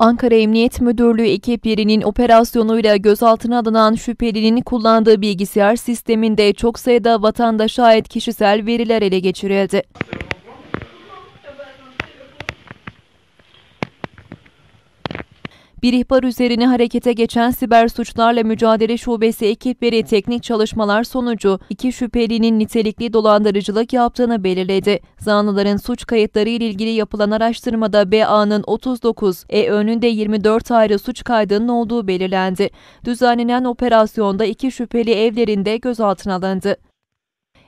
Ankara Emniyet Müdürlüğü ekiplerinin operasyonuyla gözaltına alınan şüphelinin kullandığı bilgisayar sisteminde çok sayıda vatandaşa ait kişisel veriler ele geçirildi. Bir ihbar üzerine harekete geçen Siber Suçlarla Mücadele Şubesi ekipleri teknik çalışmalar sonucu iki şüphelinin nitelikli dolandırıcılık yaptığını belirledi. Zanlıların suç kayıtları ile ilgili yapılan araştırmada BA'nın 39, e önünde 24 ayrı suç kaydının olduğu belirlendi. Düzenlenen operasyonda iki şüpheli evlerinde gözaltına alındı.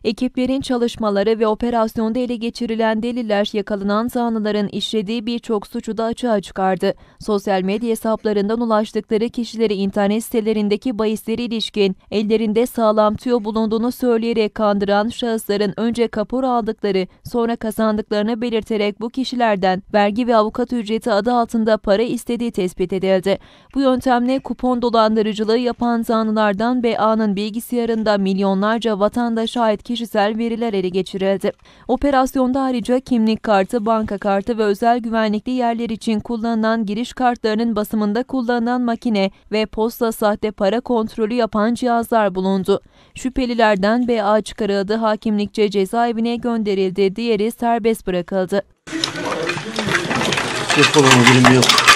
Ekiplerin çalışmaları ve operasyonda ele geçirilen deliller yakalanan zanlıların işlediği birçok suçu da açığa çıkardı. Sosyal medya hesaplarından ulaştıkları kişileri internet sitelerindeki bahislere ilişkin ellerinde sağlam tüyo bulunduğunu söyleyerek kandıran şahısların önce kapora aldıkları sonra kazandıklarını belirterek bu kişilerden vergi ve avukat ücreti adı altında para istediği tespit edildi. Bu yöntemle kupon dolandırıcılığı yapan zanlılardan BA'nın bilgisayarında milyonlarca vatandaşa ait kişisel veriler ele geçirildi. Operasyonda ayrıca kimlik kartı, banka kartı ve özel güvenlikli yerler için kullanılan giriş kartlarının basımında kullanılan makine ve posta sahte para kontrolü yapan cihazlar bulundu. Şüphelilerden BA çıkarıldı, hakimlikçe cezaevine gönderildi, diğeri serbest bırakıldı. Cep bilinmiyor.